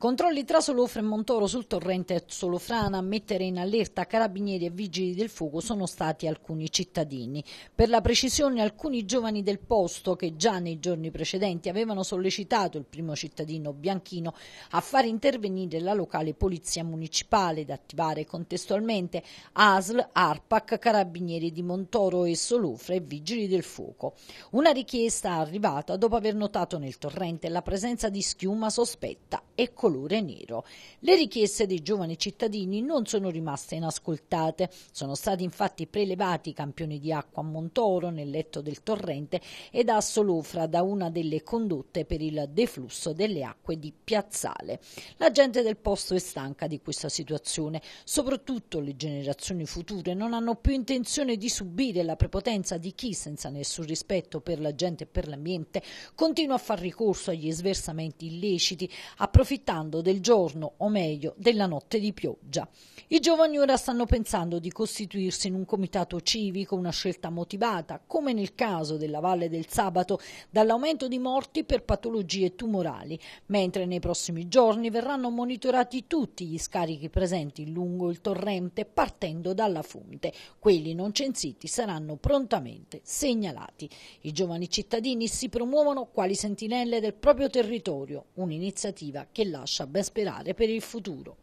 Controlli tra Solofra e Montoro sul torrente Solofrana a mettere in allerta carabinieri e vigili del fuoco sono stati alcuni cittadini. Per la precisione alcuni giovani del posto che già nei giorni precedenti avevano sollecitato il primo cittadino Bianchino a far intervenire la locale polizia municipale ed attivare contestualmente ASL, ARPAC, carabinieri di Montoro e Solofra e vigili del fuoco. Una richiesta arrivata dopo aver notato nel torrente la presenza di schiuma sospetta e colpita colore nero. Le richieste dei giovani cittadini non sono rimaste inascoltate. Sono stati infatti prelevati campioni di acqua a Montoro nel letto del torrente ed a Solofra da una delle condotte per il deflusso delle acque di Piazzale. La gente del posto è stanca di questa situazione, soprattutto le generazioni future non hanno più intenzione di subire la prepotenza di chi senza nessun rispetto per la gente e per l'ambiente continua a far ricorso agli sversamenti illeciti approfittando parlando del giorno, o meglio, della notte di pioggia. I giovani ora stanno pensando di costituirsi in un comitato civico, una scelta motivata, come nel caso della Valle del Sabato, dall'aumento di morti per patologie tumorali, mentre nei prossimi giorni verranno monitorati tutti gli scarichi presenti lungo il torrente partendo dalla fonte. Quelli non censiti saranno prontamente segnalati. I giovani cittadini si promuovono quali sentinelle del proprio territorio, un'iniziativa che lascia lascia ben sperare per il futuro.